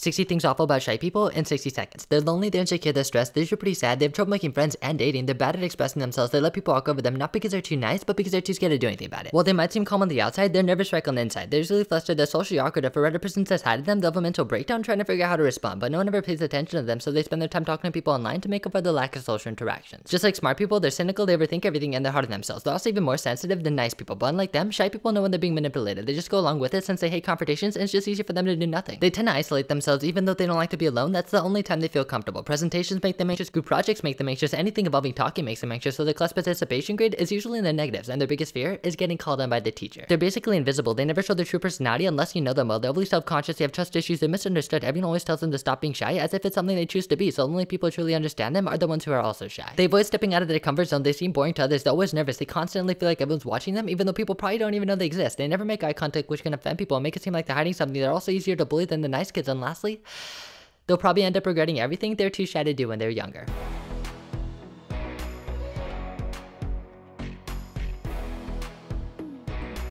60 Things Awful About Shy People in 60 Seconds. They're lonely, they're insecure, they're stressed, they're pretty sad, they have trouble making friends and dating, they're bad at expressing themselves, they let people walk over them not because they're too nice, but because they're too scared to do anything about it. While they might seem calm on the outside, they're nervous wreck on the inside. They're usually flustered, they're socially awkward, if a redder person says hi to them, they'll have a mental breakdown trying to figure out how to respond, but no one ever pays attention to them, so they spend their time talking to people online to make up for the lack of social interactions. Just like smart people, they're cynical, they overthink everything, and they're hard on themselves. They're also even more sensitive than nice people, but unlike them, shy people know when they're being manipulated. They just go along with it since they hate confrontations and it's just easier for them to do nothing. They tend to isolate themselves themselves even though they don't like to be alone, that's the only time they feel comfortable. Presentations make them anxious, group projects make them anxious, anything involving talking makes them anxious, so their class participation grade is usually in the negatives, and their biggest fear is getting called on by the teacher. They're basically invisible, they never show their true personality unless you know them well, they're overly self-conscious, they have trust issues, they're misunderstood, everyone always tells them to stop being shy as if it's something they choose to be, so the only people who truly understand them are the ones who are also shy. They avoid stepping out of their comfort zone, they seem boring to others, they're always nervous, they constantly feel like everyone's watching them even though people probably don't even know they exist. They never make eye contact which can offend people and make it seem like they're hiding something, they're also easier to bully than the nice kids and last honestly, they'll probably end up regretting everything they're too shy to do when they're younger.